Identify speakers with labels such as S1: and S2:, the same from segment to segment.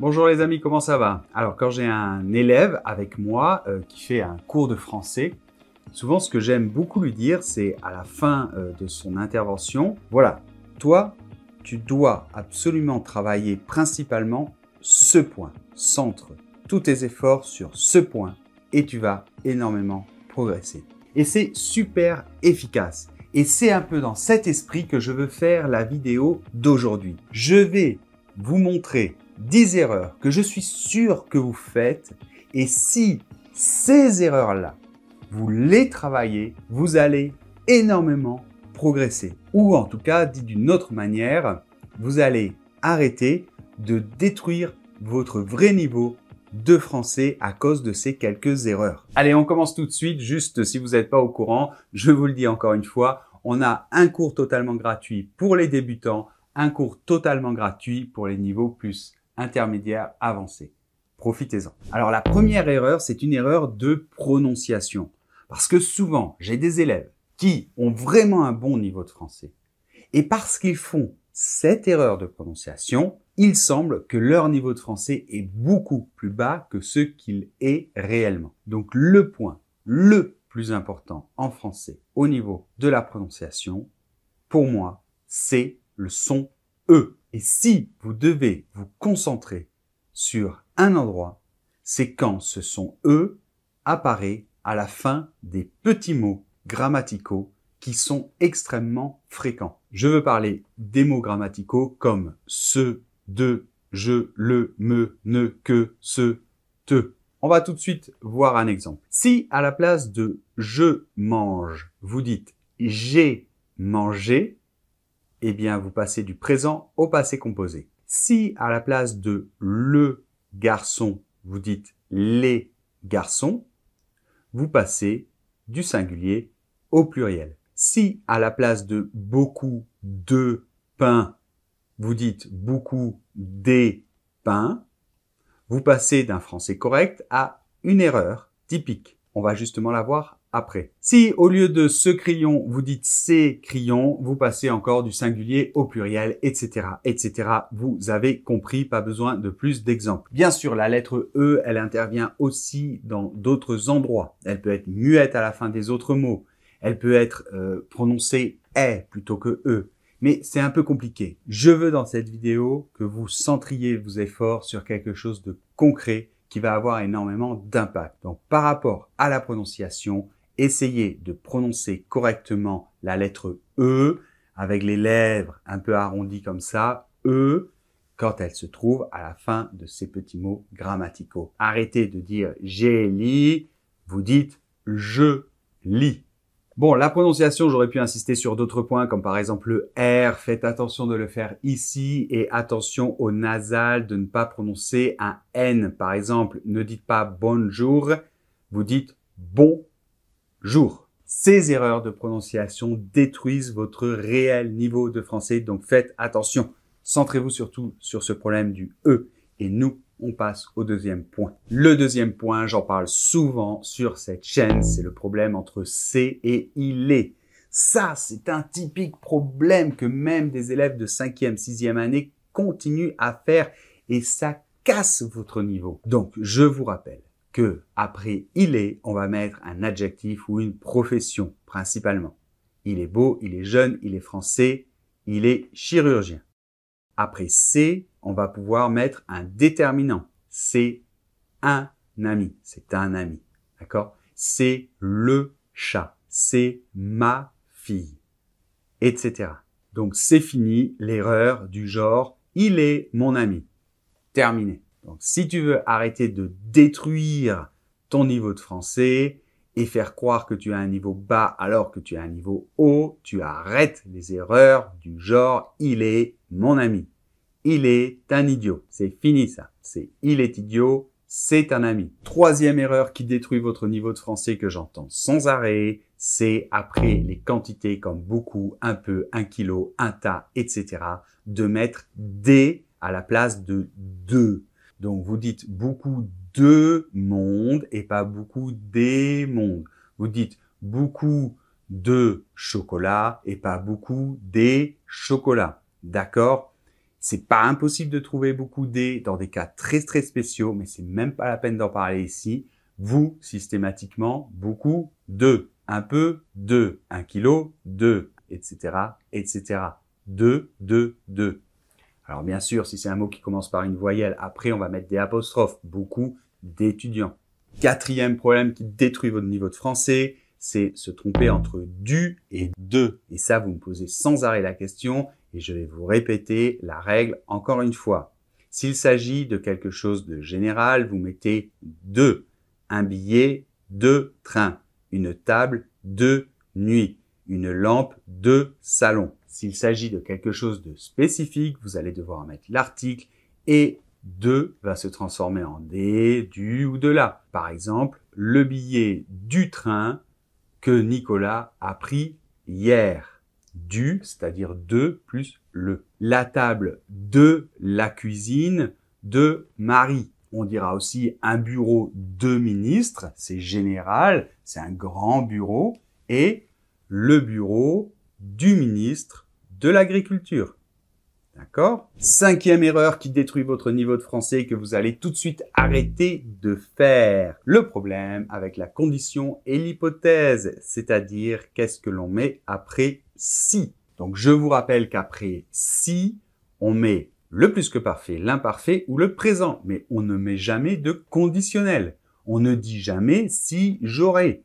S1: Bonjour les amis, comment ça va Alors quand j'ai un élève avec moi euh, qui fait un cours de français, souvent ce que j'aime beaucoup lui dire, c'est à la fin euh, de son intervention, voilà, toi, tu dois absolument travailler principalement ce point, centre tous tes efforts sur ce point et tu vas énormément progresser. Et c'est super efficace. Et c'est un peu dans cet esprit que je veux faire la vidéo d'aujourd'hui. Je vais vous montrer 10 erreurs que je suis sûr que vous faites. Et si ces erreurs-là, vous les travaillez, vous allez énormément progresser. Ou en tout cas, dit d'une autre manière, vous allez arrêter de détruire votre vrai niveau de français à cause de ces quelques erreurs. Allez, on commence tout de suite. Juste si vous n'êtes pas au courant, je vous le dis encore une fois, on a un cours totalement gratuit pour les débutants, un cours totalement gratuit pour les niveaux plus intermédiaire, avancé. Profitez-en. Alors la première erreur, c'est une erreur de prononciation. Parce que souvent, j'ai des élèves qui ont vraiment un bon niveau de français. Et parce qu'ils font cette erreur de prononciation, il semble que leur niveau de français est beaucoup plus bas que ce qu'il est réellement. Donc le point le plus important en français au niveau de la prononciation, pour moi, c'est le son E. Et si vous devez vous concentrer sur un endroit, c'est quand ce sont eux apparaît à la fin des petits mots grammaticaux qui sont extrêmement fréquents. Je veux parler des mots grammaticaux comme ce, de, je, le, me, ne, que, ce, te. On va tout de suite voir un exemple. Si à la place de je mange, vous dites j'ai mangé, eh bien, vous passez du présent au passé composé. Si à la place de le garçon, vous dites les garçons, vous passez du singulier au pluriel. Si à la place de beaucoup de pain, vous dites beaucoup des pains, vous passez d'un français correct à une erreur typique. On va justement la voir après. Si au lieu de ce crayon, vous dites ces crayons, vous passez encore du singulier au pluriel, etc., etc. Vous avez compris, pas besoin de plus d'exemples. Bien sûr, la lettre E, elle intervient aussi dans d'autres endroits. Elle peut être muette à la fin des autres mots. Elle peut être euh, prononcée e » plutôt que e. Mais c'est un peu compliqué. Je veux dans cette vidéo que vous centriez vos efforts sur quelque chose de concret qui va avoir énormément d'impact. Donc par rapport à la prononciation, essayez de prononcer correctement la lettre E avec les lèvres un peu arrondies comme ça, E, quand elle se trouve à la fin de ces petits mots grammaticaux. Arrêtez de dire j'ai lit », vous dites je lis. Bon, la prononciation, j'aurais pu insister sur d'autres points, comme par exemple le R. Faites attention de le faire ici et attention au nasal de ne pas prononcer un N. Par exemple, ne dites pas bonjour, vous dites bon jour. Ces erreurs de prononciation détruisent votre réel niveau de français, donc faites attention. Centrez-vous surtout sur ce problème du E et nous, on passe au deuxième point. Le deuxième point, j'en parle souvent sur cette chaîne, c'est le problème entre C » et il est. Ça, c'est un typique problème que même des élèves de 5e, 6e année continuent à faire et ça casse votre niveau. Donc, je vous rappelle, que après il est, on va mettre un adjectif ou une profession principalement. Il est beau, il est jeune, il est français, il est chirurgien. Après c'est, on va pouvoir mettre un déterminant. C'est un ami, c'est un ami. D'accord C'est le chat, c'est ma fille, etc. Donc c'est fini l'erreur du genre il est mon ami. Terminé. Donc, si tu veux arrêter de détruire ton niveau de français et faire croire que tu as un niveau bas alors que tu as un niveau haut, tu arrêtes les erreurs du genre il est mon ami. Il est un idiot. C'est fini ça. C'est il est idiot, c'est un ami. Troisième erreur qui détruit votre niveau de français que j'entends sans arrêt, c'est après les quantités comme beaucoup, un peu, un kilo, un tas, etc., de mettre des à la place de deux. Donc vous dites beaucoup de monde et pas beaucoup des mondes. Vous dites beaucoup de chocolat et pas beaucoup des chocolats. D'accord C'est pas impossible de trouver beaucoup des dans des cas très très spéciaux, mais c'est même pas la peine d'en parler ici. Vous, systématiquement, beaucoup de, un peu de, un kilo de, etc., etc. De, de, de. Alors bien sûr, si c'est un mot qui commence par une voyelle, après on va mettre des apostrophes, beaucoup d'étudiants. Quatrième problème qui détruit votre niveau de français, c'est se tromper entre du et de. Et ça, vous me posez sans arrêt la question et je vais vous répéter la règle encore une fois. S'il s'agit de quelque chose de général, vous mettez de. Un billet, de train. Une table, de nuit. Une lampe, de salon. S'il s'agit de quelque chose de spécifique, vous allez devoir mettre l'article et de va se transformer en des, du ou de là. Par exemple, le billet du train que Nicolas a pris hier. Du, c'est-à-dire de plus le. La table de la cuisine de Marie. On dira aussi un bureau de ministre, c'est général, c'est un grand bureau, et le bureau du ministre de l'Agriculture. D'accord Cinquième erreur qui détruit votre niveau de français et que vous allez tout de suite arrêter de faire. Le problème avec la condition et l'hypothèse, c'est-à-dire qu'est-ce que l'on met après si. Donc je vous rappelle qu'après si, on met le plus que parfait, l'imparfait ou le présent, mais on ne met jamais de conditionnel. On ne dit jamais si j'aurais.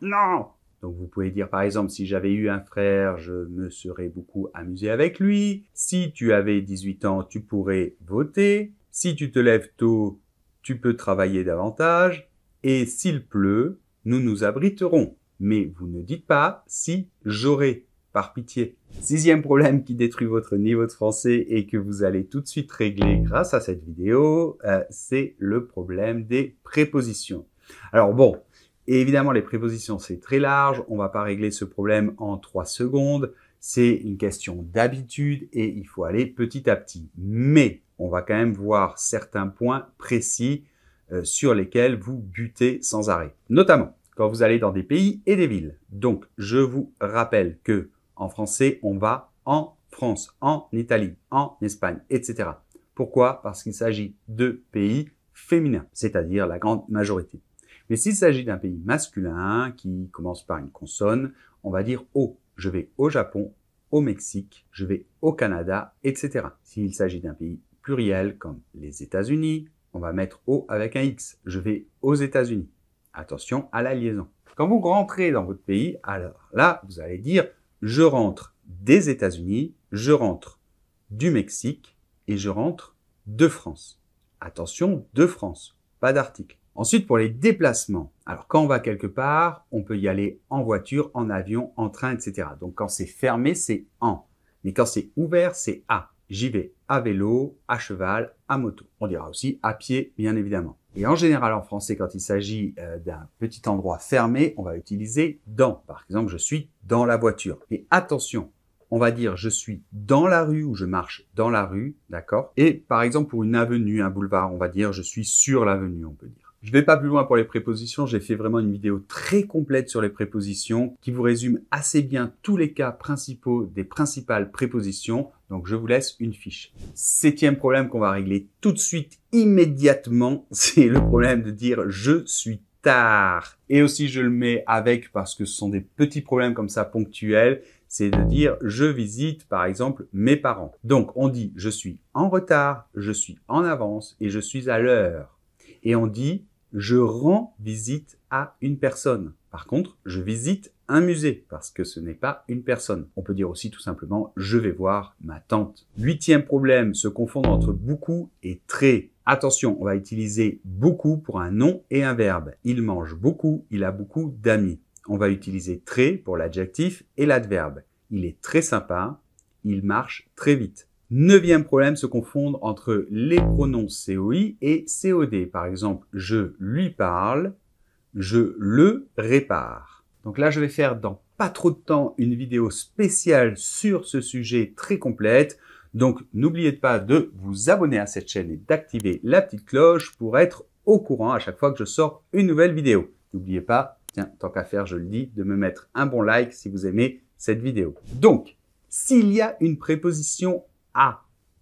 S1: Non, donc vous pouvez dire par exemple si j'avais eu un frère, je me serais beaucoup amusé avec lui. Si tu avais 18 ans, tu pourrais voter. Si tu te lèves tôt, tu peux travailler davantage. Et s'il pleut, nous nous abriterons. Mais vous ne dites pas si j'aurais, par pitié. Sixième problème qui détruit votre niveau de français et que vous allez tout de suite régler grâce à cette vidéo, euh, c'est le problème des prépositions. Alors bon, et évidemment, les prépositions, c'est très large. On ne va pas régler ce problème en trois secondes. C'est une question d'habitude et il faut aller petit à petit. Mais on va quand même voir certains points précis euh, sur lesquels vous butez sans arrêt. Notamment quand vous allez dans des pays et des villes. Donc, je vous rappelle que en français, on va en France, en Italie, en Espagne, etc. Pourquoi Parce qu'il s'agit de pays féminins, c'est-à-dire la grande majorité. Mais s'il s'agit d'un pays masculin qui commence par une consonne, on va dire O. Je vais au Japon, au Mexique, je vais au Canada, etc. S'il s'agit d'un pays pluriel comme les États-Unis, on va mettre O avec un X. Je vais aux États-Unis. Attention à la liaison. Quand vous rentrez dans votre pays, alors là, vous allez dire je rentre des États-Unis, je rentre du Mexique et je rentre de France. Attention, de France, pas d'article. Ensuite, pour les déplacements. Alors, quand on va quelque part, on peut y aller en voiture, en avion, en train, etc. Donc, quand c'est fermé, c'est en. Mais quand c'est ouvert, c'est à. J'y vais à vélo, à cheval, à moto. On dira aussi à pied, bien évidemment. Et en général, en français, quand il s'agit euh, d'un petit endroit fermé, on va utiliser dans. Par exemple, je suis dans la voiture. Et attention, on va dire je suis dans la rue ou je marche dans la rue, d'accord Et par exemple, pour une avenue, un boulevard, on va dire je suis sur l'avenue, on peut dire. Je ne vais pas plus loin pour les prépositions, j'ai fait vraiment une vidéo très complète sur les prépositions qui vous résume assez bien tous les cas principaux des principales prépositions, donc je vous laisse une fiche. Septième problème qu'on va régler tout de suite, immédiatement, c'est le problème de dire je suis tard. Et aussi je le mets avec parce que ce sont des petits problèmes comme ça ponctuels, c'est de dire je visite par exemple mes parents. Donc on dit je suis en retard, je suis en avance et je suis à l'heure. Et on dit je rends visite à une personne. Par contre, je visite un musée parce que ce n'est pas une personne. On peut dire aussi tout simplement je vais voir ma tante. Huitième problème, se confondre entre beaucoup et très. Attention, on va utiliser beaucoup pour un nom et un verbe. Il mange beaucoup, il a beaucoup d'amis. On va utiliser très pour l'adjectif et l'adverbe. Il est très sympa, il marche très vite. Neuvième problème, se confondre entre les pronoms COI et COD. Par exemple, je lui parle, je le répare. Donc là, je vais faire dans pas trop de temps une vidéo spéciale sur ce sujet très complète. Donc n'oubliez pas de vous abonner à cette chaîne et d'activer la petite cloche pour être au courant à chaque fois que je sors une nouvelle vidéo. N'oubliez pas, tiens, tant qu'à faire, je le dis, de me mettre un bon like si vous aimez cette vidéo. Donc, s'il y a une préposition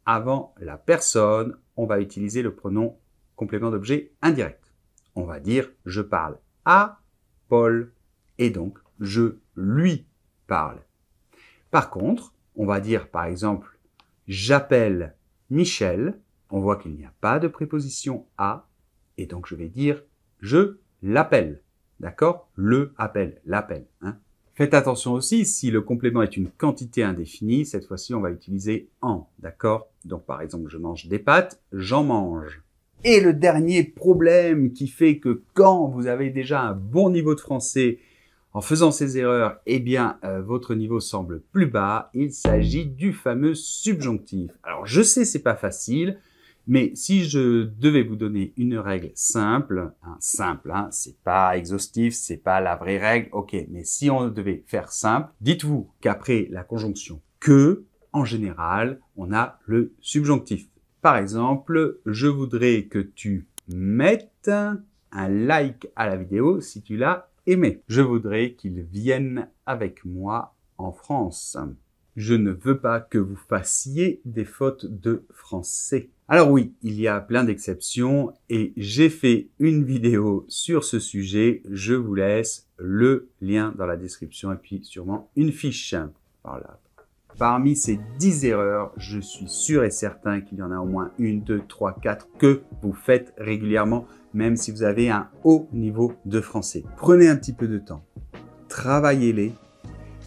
S1: avant la personne, on va utiliser le pronom complément d'objet indirect. On va dire je parle à Paul et donc je lui parle. Par contre, on va dire par exemple j'appelle Michel, on voit qu'il n'y a pas de préposition à et donc je vais dire je l'appelle. D'accord Le appelle, l'appelle. Hein. Faites attention aussi, si le complément est une quantité indéfinie, cette fois-ci on va utiliser en, d'accord Donc par exemple, je mange des pâtes, j'en mange. Et le dernier problème qui fait que quand vous avez déjà un bon niveau de français, en faisant ces erreurs, eh bien, euh, votre niveau semble plus bas. Il s'agit du fameux subjonctif. Alors, je sais, c'est pas facile. Mais si je devais vous donner une règle simple, hein, simple, hein, c'est pas exhaustif, c'est pas la vraie règle, ok, mais si on devait faire simple, dites-vous qu'après la conjonction que, en général, on a le subjonctif. Par exemple, je voudrais que tu mettes un like à la vidéo si tu l'as aimé. Je voudrais qu'il vienne avec moi en France. Je ne veux pas que vous fassiez des fautes de français. Alors oui, il y a plein d'exceptions et j'ai fait une vidéo sur ce sujet. Je vous laisse le lien dans la description et puis sûrement une fiche. par là. Parmi ces 10 erreurs, je suis sûr et certain qu'il y en a au moins une, deux, trois, quatre que vous faites régulièrement, même si vous avez un haut niveau de français. Prenez un petit peu de temps, travaillez-les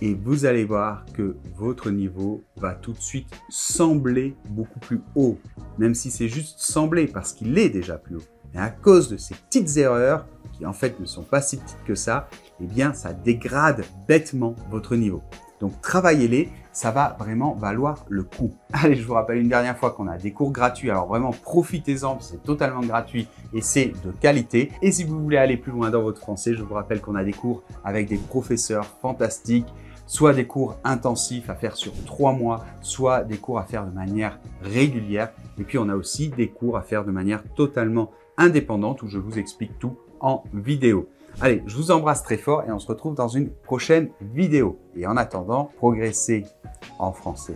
S1: et vous allez voir que votre niveau va tout de suite sembler beaucoup plus haut, même si c'est juste sembler parce qu'il est déjà plus haut. Mais à cause de ces petites erreurs, qui en fait ne sont pas si petites que ça, eh bien ça dégrade bêtement votre niveau. Donc travaillez-les, ça va vraiment valoir le coup. Allez, je vous rappelle une dernière fois qu'on a des cours gratuits, alors vraiment profitez-en, c'est totalement gratuit et c'est de qualité. Et si vous voulez aller plus loin dans votre français, je vous rappelle qu'on a des cours avec des professeurs fantastiques, soit des cours intensifs à faire sur trois mois, soit des cours à faire de manière régulière. Et puis on a aussi des cours à faire de manière totalement indépendante où je vous explique tout en vidéo. Allez, je vous embrasse très fort et on se retrouve dans une prochaine vidéo. Et en attendant, progressez en français.